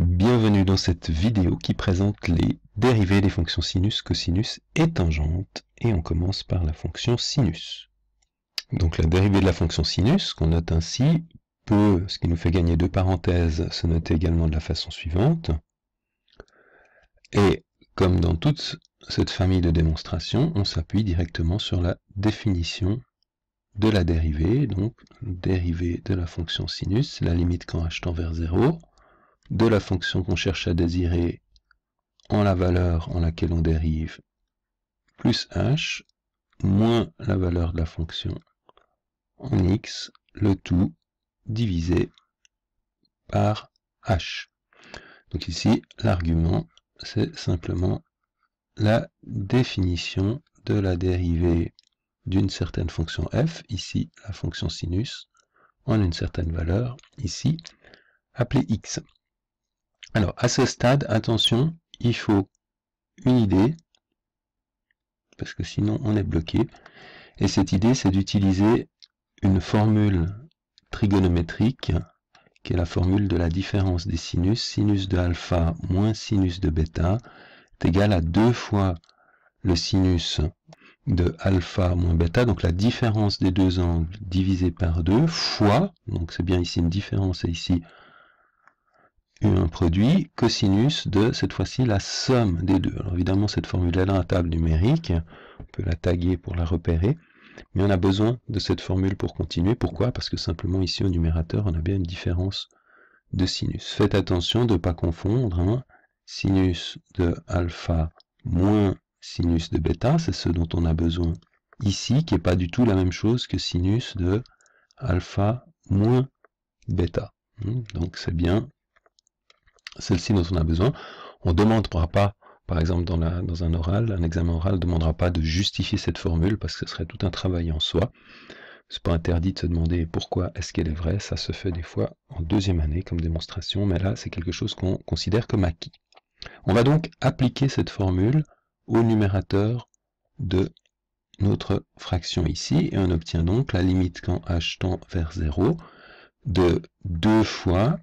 Bienvenue dans cette vidéo qui présente les dérivées des fonctions sinus, cosinus et tangente. Et on commence par la fonction sinus. Donc la dérivée de la fonction sinus, qu'on note ainsi, peut, ce qui nous fait gagner deux parenthèses, se noter également de la façon suivante. Et comme dans toute cette famille de démonstrations, on s'appuie directement sur la définition de la dérivée, donc dérivée de la fonction sinus, la limite quand h tend vers 0, de la fonction qu'on cherche à désirer en la valeur en laquelle on dérive, plus h, moins la valeur de la fonction en x, le tout divisé par h. Donc ici, l'argument, c'est simplement la définition de la dérivée d'une certaine fonction f, ici la fonction sinus, en une certaine valeur, ici appelée x. Alors, à ce stade, attention, il faut une idée, parce que sinon on est bloqué. Et cette idée, c'est d'utiliser une formule trigonométrique, qui est la formule de la différence des sinus. Sinus de alpha moins sinus de bêta est égal à 2 fois le sinus de alpha moins bêta, donc la différence des deux angles divisée par 2, fois, donc c'est bien ici une différence et ici un produit cosinus de, cette fois-ci, la somme des deux. Alors évidemment, cette formule-là a table numérique, on peut la taguer pour la repérer, mais on a besoin de cette formule pour continuer. Pourquoi Parce que simplement ici, au numérateur, on a bien une différence de sinus. Faites attention de ne pas confondre hein. sinus de alpha moins sinus de bêta, c'est ce dont on a besoin ici, qui n'est pas du tout la même chose que sinus de alpha moins bêta. Hmm, donc c'est bien celle-ci dont on a besoin. On ne demandera pas, par exemple dans, la, dans un oral, un examen oral ne demandera pas de justifier cette formule parce que ce serait tout un travail en soi. C'est pas interdit de se demander pourquoi est-ce qu'elle est vraie, ça se fait des fois en deuxième année comme démonstration, mais là c'est quelque chose qu'on considère comme acquis. On va donc appliquer cette formule au numérateur de notre fraction ici, et on obtient donc la limite quand h tend vers 0 de 2 fois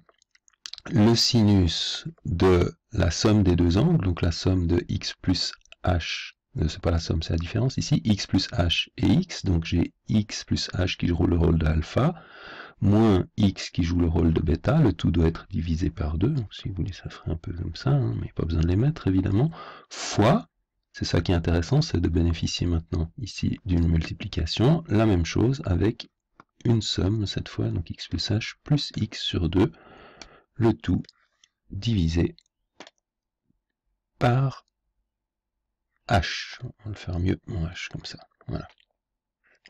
le sinus de la somme des deux angles, donc la somme de x plus h, ce euh, c'est pas la somme, c'est la différence ici, x plus h et x, donc j'ai x plus h qui joue le rôle de alpha, moins x qui joue le rôle de bêta, le tout doit être divisé par 2, si vous voulez ça ferait un peu comme ça, hein, mais pas besoin de les mettre évidemment, fois, c'est ça qui est intéressant, c'est de bénéficier maintenant ici d'une multiplication, la même chose avec une somme cette fois, donc x plus h plus x sur 2, le tout divisé par h. On va le faire mieux en h comme ça.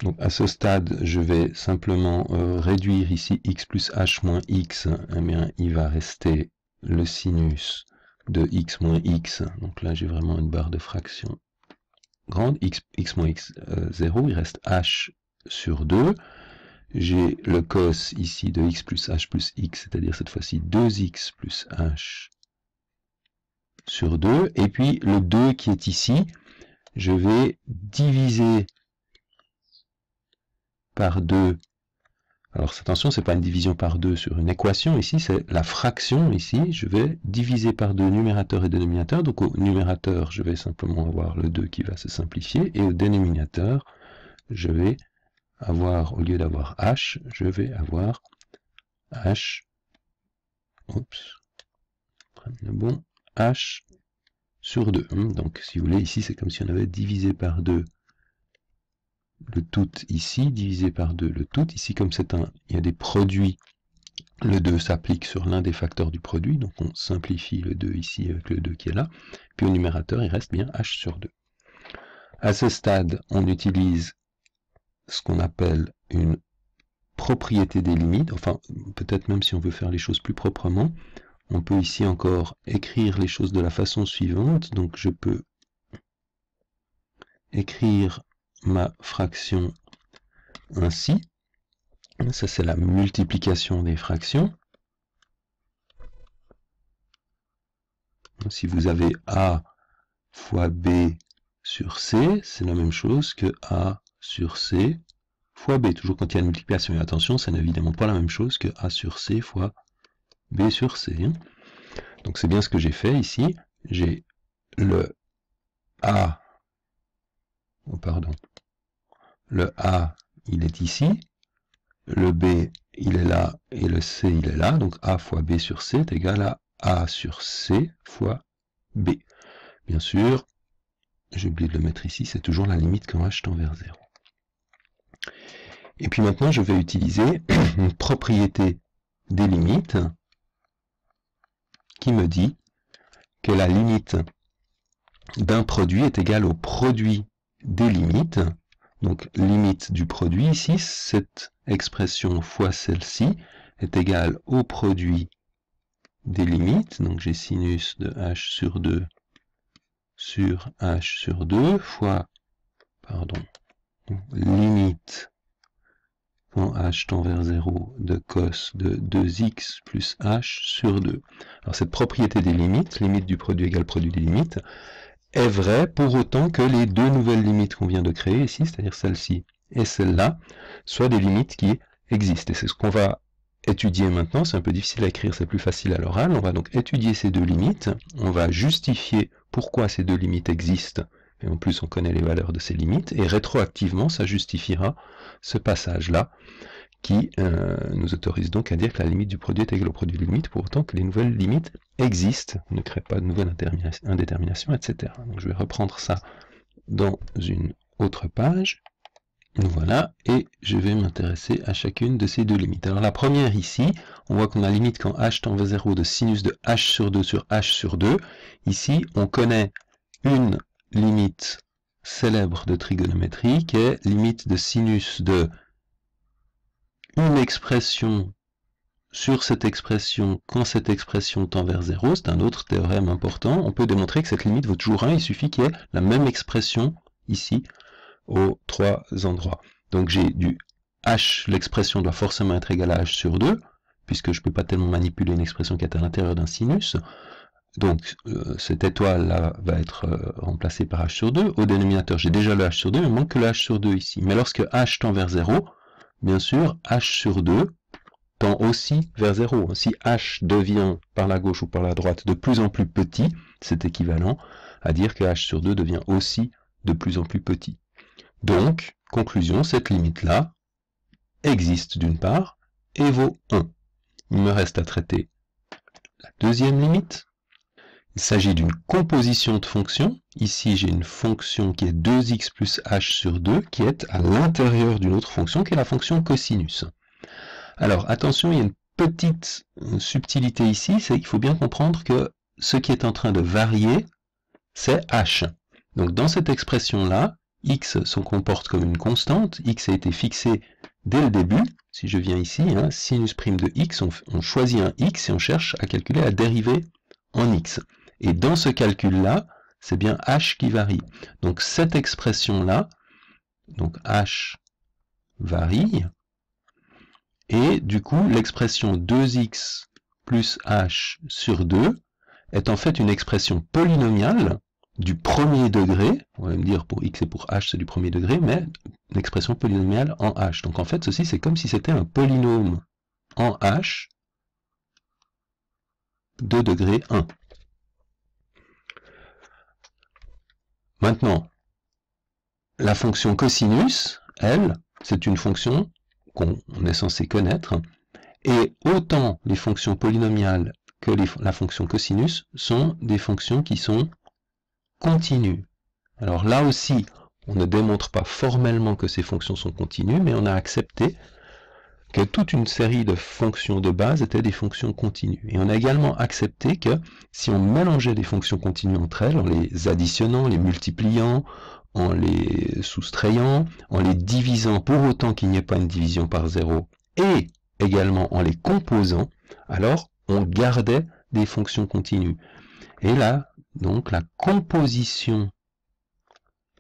Donc à ce stade, je vais simplement euh, réduire ici x plus h moins x, eh bien, il va rester le sinus de x moins x, donc là j'ai vraiment une barre de fraction grande, x, moins x, 0, euh, il reste h sur 2, j'ai le cos ici de x plus h plus x, c'est-à-dire cette fois-ci 2x plus h sur 2, et puis le 2 qui est ici, je vais diviser par 2. Alors attention, c'est pas une division par 2 sur une équation ici, c'est la fraction ici. Je vais diviser par 2 numérateur et dénominateur. Donc au numérateur, je vais simplement avoir le 2 qui va se simplifier. Et au dénominateur, je vais avoir, au lieu d'avoir h, je vais avoir h, bon, h sur 2. Hmm, donc, si vous voulez, ici, c'est comme si on avait divisé par 2 le tout ici, divisé par 2 le tout. Ici, comme c'est un, il y a des produits, le 2 s'applique sur l'un des facteurs du produit, donc on simplifie le 2 ici avec le 2 qui est là. Puis au numérateur, il reste bien h sur 2. À ce stade, on utilise ce qu'on appelle une propriété des limites, enfin peut-être même si on veut faire les choses plus proprement, on peut ici encore écrire les choses de la façon suivante, donc je peux écrire ma fraction ainsi, ça c'est la multiplication des fractions, si vous avez A fois B sur C, c'est la même chose que A sur C fois B. Toujours quand il y a une multiplication. Et attention, ça n'est évidemment pas la même chose que A sur C fois B sur C. Hein. Donc c'est bien ce que j'ai fait ici. J'ai le A, oh pardon, le A il est ici, le B il est là et le C il est là, donc A fois B sur C est égal à A sur C fois B. Bien sûr, j'ai oublié de le mettre ici, c'est toujours la limite quand H tend vers 0. Et puis maintenant, je vais utiliser une propriété des limites qui me dit que la limite d'un produit est égale au produit des limites. Donc limite du produit ici, cette expression fois celle-ci est égale au produit des limites. Donc j'ai sinus de h sur 2 sur h sur 2 fois, pardon, limite h tend vers 0 de cos de 2x plus h sur 2. Alors cette propriété des limites, limite du produit égale produit des limites, est vraie pour autant que les deux nouvelles limites qu'on vient de créer ici, c'est-à-dire celle-ci et celle-là, soient des limites qui existent. Et c'est ce qu'on va étudier maintenant, c'est un peu difficile à écrire, c'est plus facile à l'oral, on va donc étudier ces deux limites, on va justifier pourquoi ces deux limites existent et en plus on connaît les valeurs de ces limites, et rétroactivement ça justifiera ce passage-là qui euh, nous autorise donc à dire que la limite du produit est égale au produit de limite pour autant que les nouvelles limites existent, ne crée pas de nouvelles indéterminations, etc. Donc je vais reprendre ça dans une autre page, voilà, et je vais m'intéresser à chacune de ces deux limites. Alors la première ici, on voit qu'on a limite quand h tend vers 0 de sinus de h sur 2 sur h sur 2. Ici, on connaît une limite célèbre de trigonométrie qui est limite de sinus de une expression sur cette expression quand cette expression tend vers 0, c'est un autre théorème important, on peut démontrer que cette limite vaut toujours 1, il suffit qu'il y ait la même expression ici aux trois endroits. Donc j'ai du h, l'expression doit forcément être égale à h sur 2, puisque je ne peux pas tellement manipuler une expression qui est à l'intérieur d'un sinus. Donc euh, cette étoile-là va être euh, remplacée par h sur 2. Au dénominateur, j'ai déjà le h sur 2, il manque que le h sur 2 ici. Mais lorsque h tend vers 0, bien sûr, h sur 2 tend aussi vers 0. Si h devient par la gauche ou par la droite de plus en plus petit, c'est équivalent à dire que h sur 2 devient aussi de plus en plus petit. Donc, conclusion, cette limite-là existe d'une part et vaut 1. Il me reste à traiter la deuxième limite, il s'agit d'une composition de fonctions. Ici, j'ai une fonction qui est 2x plus h sur 2, qui est à l'intérieur d'une autre fonction, qui est la fonction cosinus. Alors, attention, il y a une petite euh, subtilité ici, c'est qu'il faut bien comprendre que ce qui est en train de varier, c'est h. Donc, dans cette expression-là, x se comporte comme une constante, x a été fixé dès le début, si je viens ici, hein, sinus prime de x, on choisit un x et on cherche à calculer la dérivée en x. Et dans ce calcul-là, c'est bien h qui varie. Donc cette expression-là, donc h varie, et du coup l'expression 2x plus h sur 2 est en fait une expression polynomiale du premier degré, on va me dire pour x et pour h c'est du premier degré, mais une expression polynomiale en h. Donc en fait ceci c'est comme si c'était un polynôme en h de degré 1. Maintenant, la fonction cosinus, elle, c'est une fonction qu'on est censé connaître, et autant les fonctions polynomiales que la fonction cosinus sont des fonctions qui sont continues. Alors là aussi, on ne démontre pas formellement que ces fonctions sont continues, mais on a accepté que toute une série de fonctions de base étaient des fonctions continues. Et on a également accepté que si on mélangeait des fonctions continues entre elles, en les additionnant, les multipliant, en les soustrayant, en les divisant pour autant qu'il n'y ait pas une division par zéro, et également en les composant, alors on gardait des fonctions continues. Et là, donc, la composition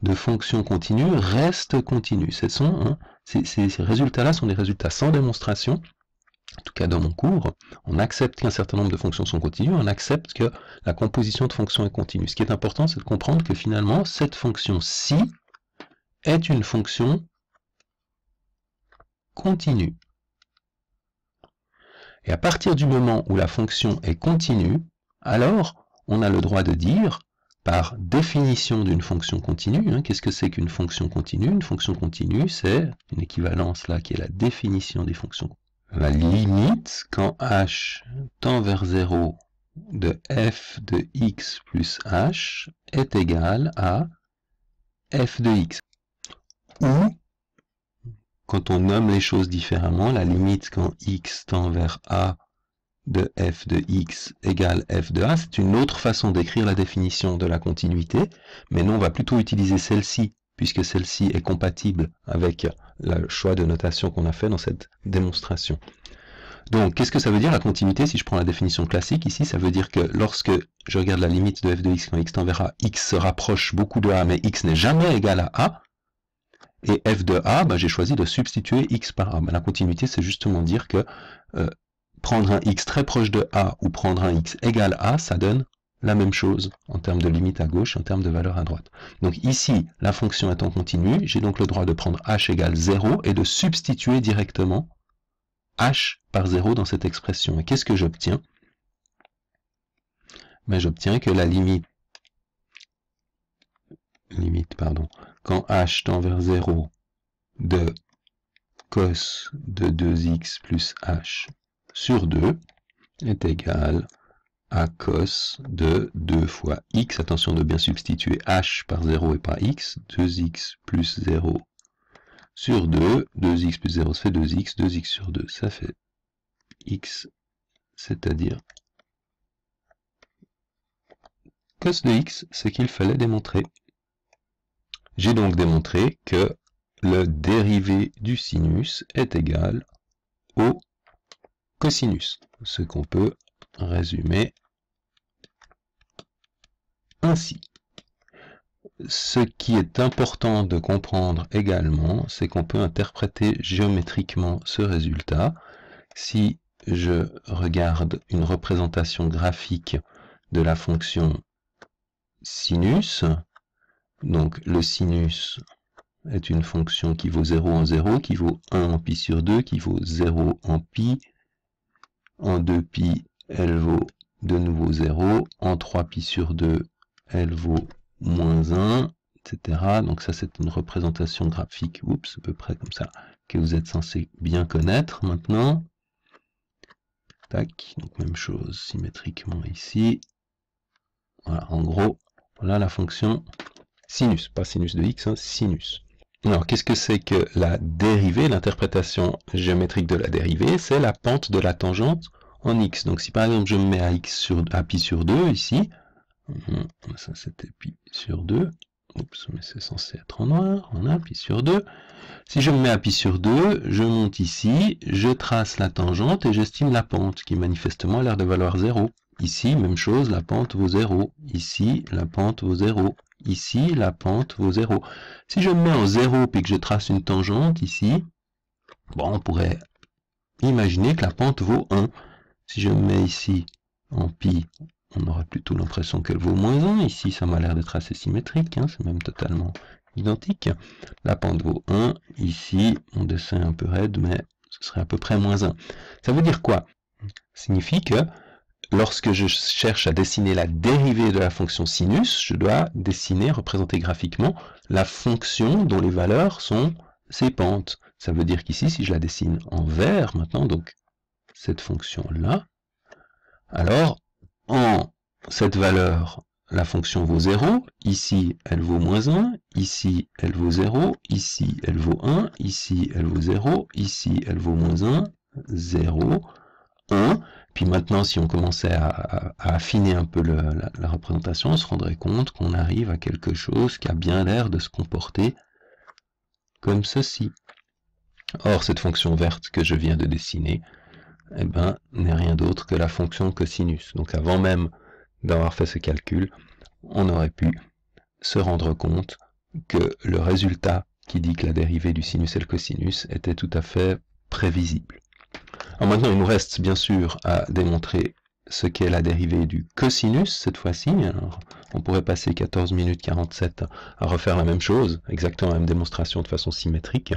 de fonctions continues reste continue. C'est son hein, ces, résultats-là sont des résultats sans démonstration, en tout cas dans mon cours, on accepte qu'un certain nombre de fonctions sont continues, on accepte que la composition de fonctions est continue. Ce qui est important, c'est de comprendre que finalement, cette fonction ci est une fonction continue. Et à partir du moment où la fonction est continue, alors on a le droit de dire par définition d'une fonction continue. Hein, qu'est-ce que c'est qu'une fonction continue Une fonction continue, c'est une équivalence là qui est la définition des fonctions. La limite quand h tend vers 0 de f de x plus h est égale à f de x. Ou, quand on nomme les choses différemment, la limite quand x tend vers a de f de x égale f de a, c'est une autre façon d'écrire la définition de la continuité, mais nous on va plutôt utiliser celle-ci, puisque celle-ci est compatible avec le choix de notation qu'on a fait dans cette démonstration. Donc, qu'est-ce que ça veut dire la continuité Si je prends la définition classique ici, ça veut dire que lorsque je regarde la limite de f de x quand x tend vers a, x se rapproche beaucoup de a, mais x n'est jamais égal à a, et f de a, bah, j'ai choisi de substituer x par a. Bah, la continuité, c'est justement dire que euh, prendre un x très proche de a ou prendre un x égal à, ça donne la même chose en termes de limite à gauche, en termes de valeur à droite. Donc ici, la fonction est en continu, j'ai donc le droit de prendre h égale 0 et de substituer directement h par 0 dans cette expression. Et qu'est-ce que j'obtiens ben, J'obtiens que la limite, quand h tend vers 0 de cos de 2x plus h sur 2 est égal à cos de 2 fois x, attention de bien substituer h par 0 et pas x, 2x plus 0 sur 2, 2x plus 0 ça fait 2x, 2x sur 2 ça fait x, c'est-à-dire cos de x, c'est qu'il fallait démontrer. J'ai donc démontré que le dérivé du sinus est égal au cosinus, ce qu'on peut résumer ainsi. Ce qui est important de comprendre également, c'est qu'on peut interpréter géométriquement ce résultat. Si je regarde une représentation graphique de la fonction sinus, donc le sinus est une fonction qui vaut 0 en 0, qui vaut 1 en pi sur 2, qui vaut 0 en pi, en 2pi, elle vaut de nouveau 0. En 3pi sur 2, elle vaut moins 1, etc. Donc ça, c'est une représentation graphique, oups, à peu près comme ça, que vous êtes censé bien connaître maintenant. Tac, donc même chose symétriquement ici. Voilà, en gros, voilà la fonction sinus, pas sinus de x, hein, sinus. Alors, qu'est-ce que c'est que la dérivée L'interprétation géométrique de la dérivée, c'est la pente de la tangente en x. Donc, si par exemple, je me mets à, pi sur 2, ici, mhm, ça c'était pi sur 2, oups, mais c'est censé être en noir, on a pi sur 2. Si je me mets à pi sur 2, je monte ici, je trace la tangente et j'estime la pente, qui manifestement a l'air de valoir 0. Ici, même chose, la pente vaut 0. Ici, la pente vaut 0. Ici, la pente vaut 0. Si je me mets en 0 puis que je trace une tangente ici, bon, on pourrait imaginer que la pente vaut 1. Si je me mets ici en pi, on aura plutôt l'impression qu'elle vaut moins 1. Ici, ça m'a l'air d'être assez symétrique, hein, c'est même totalement identique. La pente vaut 1. Ici, mon dessin est un peu raide, mais ce serait à peu près moins 1. Ça veut dire quoi Ça signifie que lorsque je cherche à dessiner la dérivée de la fonction sinus, je dois dessiner, représenter graphiquement, la fonction dont les valeurs sont ses pentes. Ça veut dire qu'ici, si je la dessine en vert maintenant, donc cette fonction-là, alors en cette valeur, la fonction vaut 0, ici elle vaut moins 1, ici elle vaut 0, ici elle vaut 1, ici elle vaut 0, ici elle vaut moins 1, 0, 1. Puis maintenant, si on commençait à, affiner un peu la, représentation, on se rendrait compte qu'on arrive à quelque chose qui a bien l'air de se comporter comme ceci. Or, cette fonction verte que je viens de dessiner, eh ben, n'est rien d'autre que la fonction cosinus. Donc avant même d'avoir fait ce calcul, on aurait pu se rendre compte que le résultat qui dit que la dérivée du sinus est le cosinus était tout à fait prévisible. Alors maintenant, il nous reste bien sûr à démontrer ce qu'est la dérivée du cosinus cette fois-ci. On pourrait passer 14 minutes 47 à refaire la même chose, exactement la même démonstration de façon symétrique.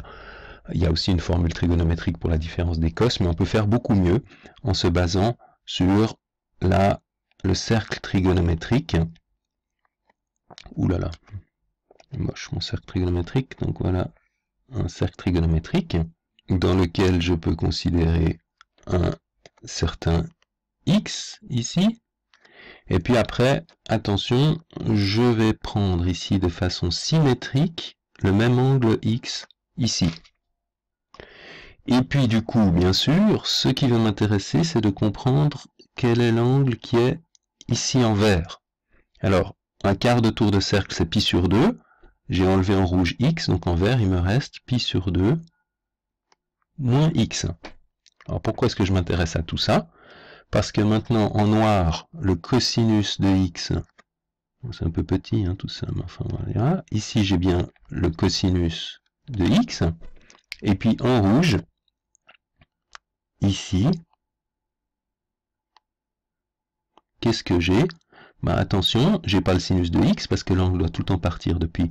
Il y a aussi une formule trigonométrique pour la différence des cos, mais on peut faire beaucoup mieux en se basant sur la, le cercle trigonométrique. Ouh là là, moche mon cercle trigonométrique, donc voilà un cercle trigonométrique dans lequel je peux considérer un certain X ici. Et puis après, attention, je vais prendre ici de façon symétrique le même angle X ici. Et puis du coup, bien sûr, ce qui va m'intéresser, c'est de comprendre quel est l'angle qui est ici en vert. Alors, un quart de tour de cercle, c'est pi sur 2. J'ai enlevé en rouge x, donc en vert, il me reste pi sur 2 moins x. Alors pourquoi est-ce que je m'intéresse à tout ça Parce que maintenant, en noir, le cosinus de x, c'est un peu petit hein, tout ça, mais enfin, verra. ici j'ai bien le cosinus de x, et puis en rouge, ici, qu'est-ce que j'ai bah attention, j'ai pas le sinus de x parce que l'angle doit tout le temps partir depuis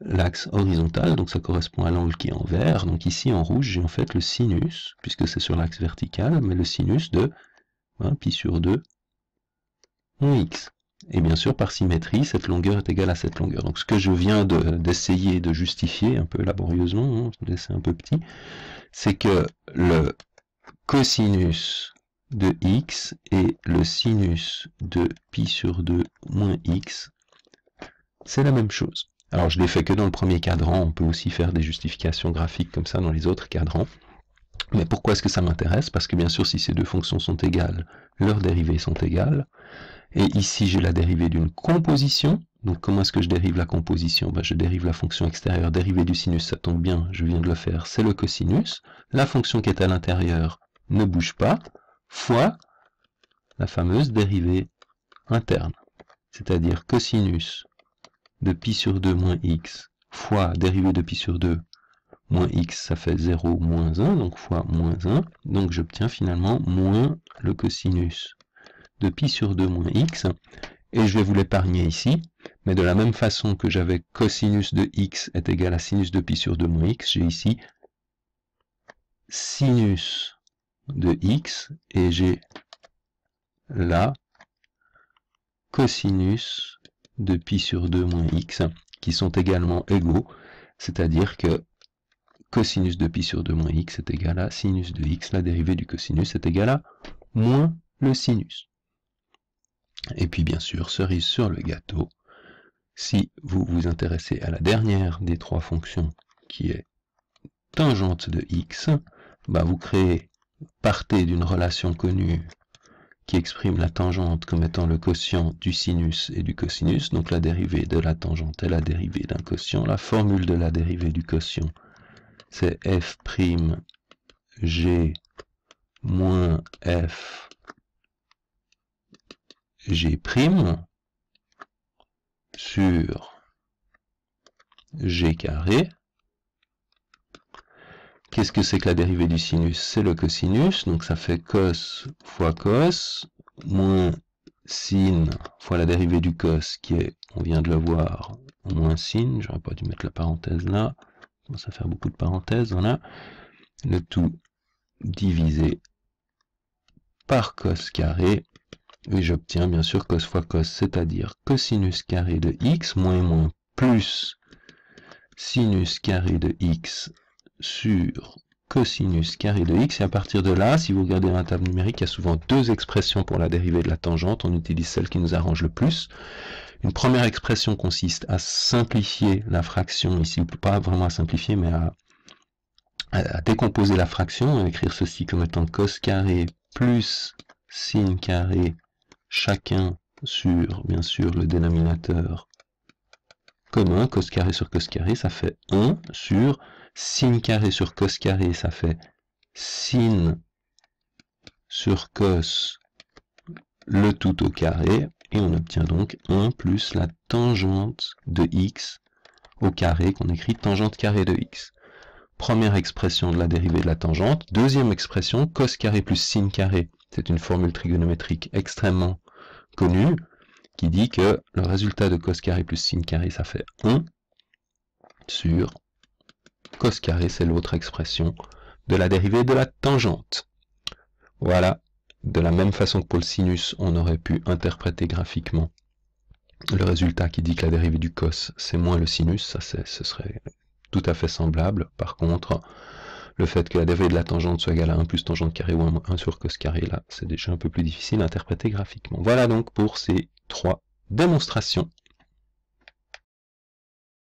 l'axe horizontal, donc ça correspond à l'angle qui est en vert. Donc ici en rouge, j'ai en fait le sinus, puisque c'est sur l'axe vertical, mais le sinus de hein, pi sur 2 moins x. Et bien sûr, par symétrie, cette longueur est égale à cette longueur. Donc ce que je viens d'essayer de, justifier, un peu laborieusement, hein, un peu petit, c'est que le cosinus de x et le sinus de pi sur 2 moins x, c'est la même chose. Alors je l'ai fait que dans le premier cadran, on peut aussi faire des justifications graphiques comme ça dans les autres cadrans. Mais pourquoi est-ce que ça m'intéresse Parce que bien sûr si ces deux fonctions sont égales, leurs dérivées sont égales. Et ici j'ai la dérivée d'une composition. Donc comment est-ce que je dérive la composition ben, Je dérive la fonction extérieure dérivée du sinus, ça tombe bien, je viens de le faire, c'est le cosinus. La fonction qui est à l'intérieur ne bouge pas, fois la fameuse dérivée interne. C'est-à-dire cosinus de pi sur 2 moins x fois dérivé de pi sur 2 moins x, ça fait 0 moins 1, donc fois moins 1. Donc j'obtiens finalement moins le cosinus de pi sur 2 moins x. Et je vais vous l'épargner ici, mais de la même façon que j'avais cosinus de x est égal à sinus de pi sur 2 moins x, j'ai ici sinus de x et j'ai là cosinus de pi sur 2 moins x, qui sont également égaux, c'est-à-dire que cosinus de pi sur 2 moins x est égal à sinus de x, la dérivée du cosinus est égale à moins le sinus. Et puis bien sûr, cerise sur le gâteau, si vous vous intéressez à la dernière des trois fonctions qui est tangente de x, bah vous créez, partez d'une relation connue qui exprime la tangente comme étant le quotient du sinus et du cosinus, donc la dérivée de la tangente est la dérivée d'un quotient. La formule de la dérivée du quotient, c'est f' g moins f g' sur g carré Qu'est-ce que c'est que la dérivée du sinus C'est le cosinus, donc ça fait cos fois cos, moins sin fois la dérivée du cos, qui est, on vient de le voir, moins sin, j'aurais pas dû mettre la parenthèse là, ça commence faire beaucoup de parenthèses, voilà, le tout divisé par cos carré, et j'obtiens bien sûr cos fois cos, c'est-à-dire cosinus carré de x moins moins plus sinus carré de x sur cosinus carré de x. Et à partir de là, si vous regardez dans la table numérique, il y a souvent deux expressions pour la dérivée de la tangente. On utilise celle qui nous arrange le plus. Une première expression consiste à simplifier la fraction, ici pas vraiment à simplifier, mais à, décomposer la fraction, à écrire ceci comme étant cos carré plus sin carré chacun sur, bien sûr, le dénominateur cos carré sur cos carré, ça fait 1 sur sin carré sur cos carré, ça fait sin sur cos le tout au carré, et on obtient donc 1 plus la tangente de x au carré, qu'on écrit tangente carré de x. Première expression de la dérivée de la tangente. Deuxième expression, cos carré plus sin carré. C'est une formule trigonométrique extrêmement connue qui dit que le résultat de cos carré plus sin carré, ça fait 1 sur cos carré, c'est l'autre expression de la dérivée de la tangente. Voilà, de la même façon que pour le sinus, on aurait pu interpréter graphiquement le résultat qui dit que la dérivée du cos, c'est moins le sinus, ça ce serait tout à fait semblable. Par contre, le fait que la dérivée de la tangente soit égale à 1 plus tangente carré ou 1, 1 sur cos carré, là, c'est déjà un peu plus difficile à interpréter graphiquement. Voilà donc pour ces 3. Démonstration